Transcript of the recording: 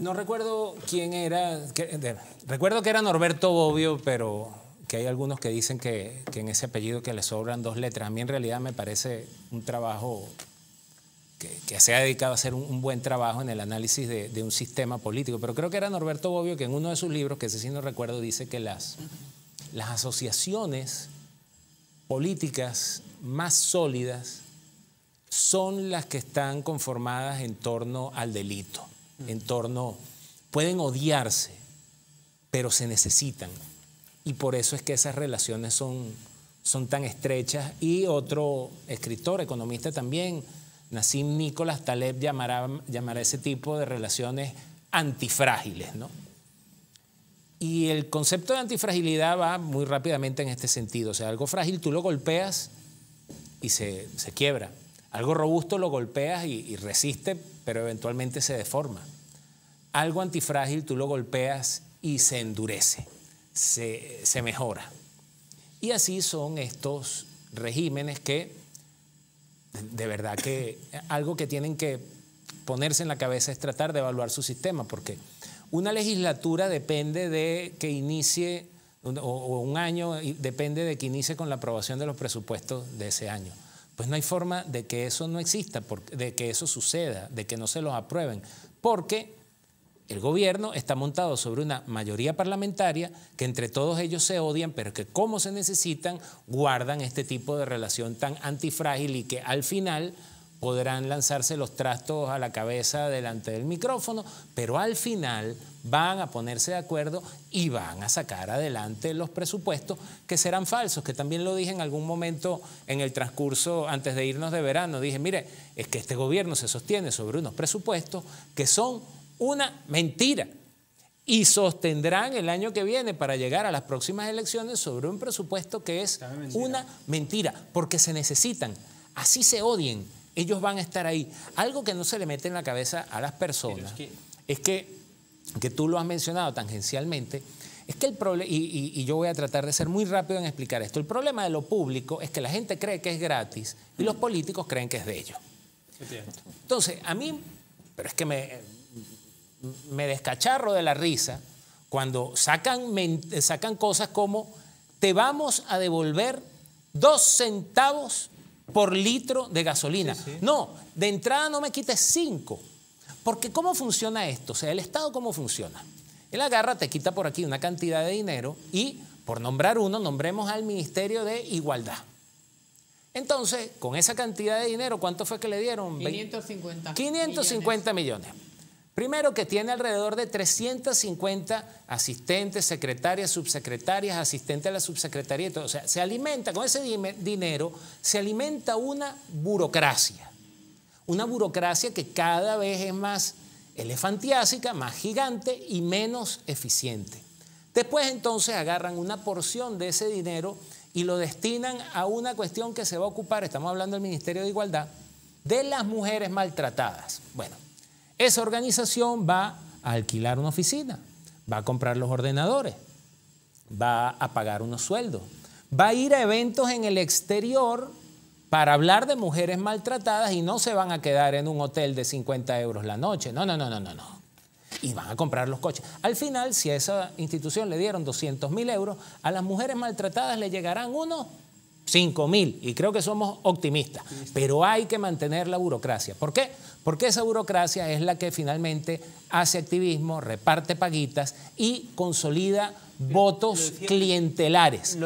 No recuerdo quién era, recuerdo que era Norberto Bobbio, pero que hay algunos que dicen que, en ese apellido que le sobran dos letras. A mí en realidad me parece un trabajo que, se ha dedicado a hacer un, buen trabajo en el análisis de, un sistema político. Pero creo que era Norberto Bobbio que en uno de sus libros, que ese sí no recuerdo, dice que las, las asociaciones políticas más sólidas son las que están conformadas en torno al delito en torno, pueden odiarse, pero se necesitan. Y por eso es que esas relaciones son, son tan estrechas. Y otro escritor, economista también, Nassim Nicholas Taleb, llamará, llamará ese tipo de relaciones antifrágiles. ¿no? Y el concepto de antifragilidad va muy rápidamente en este sentido. O sea, algo frágil tú lo golpeas y se quiebra. Algo robusto lo golpeas y, resiste, pero eventualmente se deforma. Algo antifrágil tú lo golpeas y se endurece, se, se mejora. Y así son estos regímenes que, de verdad que algo que tienen que ponerse en la cabeza es tratar de evaluar su sistema, porque una legislatura depende de que inicie, o un año depende de que inicie con la aprobación de los presupuestos de ese año. Pues no hay forma de que eso no exista, de que eso suceda, de que no se los aprueben, porque el gobierno está montado sobre una mayoría parlamentaria que entre todos ellos se odian, pero que como se necesitan, guardan este tipo de relación tan antifrágil y que al final podrán lanzarse los trastos a la cabeza delante del micrófono, pero al final van a ponerse de acuerdo y van a sacar adelante los presupuestos que serán falsos, que también lo dije en algún momento en el transcurso antes de irnos de verano. Dije, mire, es que este gobierno se sostiene sobre unos presupuestos que son una mentira y sostendrán el año que viene para llegar a las próximas elecciones sobre un presupuesto que es una mentira, porque se necesitan, así se odien, ellos van a estar ahí. Algo que no se le mete en la cabeza a las personas es que que tú lo has mencionado tangencialmente, es que el problema, y, yo voy a tratar de ser muy rápido en explicar esto, el problema de lo público es que la gente cree que es gratis y los políticos creen que es de ellos. Entonces, a mí, pero es que me, me descacharro de la risa cuando sacan, sacan cosas como te vamos a devolver dos centavos por litro de gasolina. No, de entrada no me quites cinco. Porque ¿cómo funciona esto? O sea, el Estado cómo funciona. El agarra, te quita por aquí una cantidad de dinero y, por nombrar uno, nombremos al Ministerio de Igualdad. Entonces, con esa cantidad de dinero, ¿cuánto fue que le dieron? 550. 550 millones. millones. Primero que tiene alrededor de 350 asistentes, secretarias, subsecretarias, asistentes a la subsecretaría. Y todo. O sea, se alimenta con ese dinero, se alimenta una burocracia una burocracia que cada vez es más elefantiásica, más gigante y menos eficiente. Después entonces agarran una porción de ese dinero y lo destinan a una cuestión que se va a ocupar, estamos hablando del Ministerio de Igualdad, de las mujeres maltratadas. Bueno, esa organización va a alquilar una oficina, va a comprar los ordenadores, va a pagar unos sueldos, va a ir a eventos en el exterior para hablar de mujeres maltratadas y no se van a quedar en un hotel de 50 euros la noche. No, no, no, no, no, no. Y van a comprar los coches. Al final, si a esa institución le dieron 200 mil euros, a las mujeres maltratadas le llegarán unos 5 mil. Y creo que somos optimistas. Pero hay que mantener la burocracia. ¿Por qué? Porque esa burocracia es la que finalmente hace activismo, reparte paguitas y consolida votos clientelares.